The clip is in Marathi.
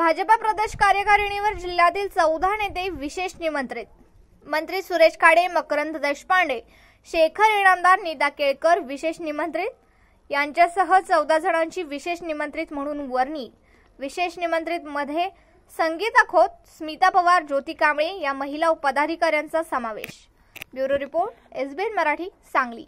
भाजपा प्रदेश कार्यकारिणीवर जिल्ह्यातील चौदा नेते विशेष निमंत्रित मंत्री सुरेश काडे मकरंद देशपांडे शेखर इनामदार नीता केळकर विशेष निमंत्रित यांच्यासह चौदा जणांची विशेष निमंत्रित म्हणून वर्णी विशेष निमंत्रित मध्ये संगीता खोत स्मिता पवार ज्योती कांबळे या महिला पदाधिकाऱ्यांचा समावेश bureau report SBN Marathi Sangli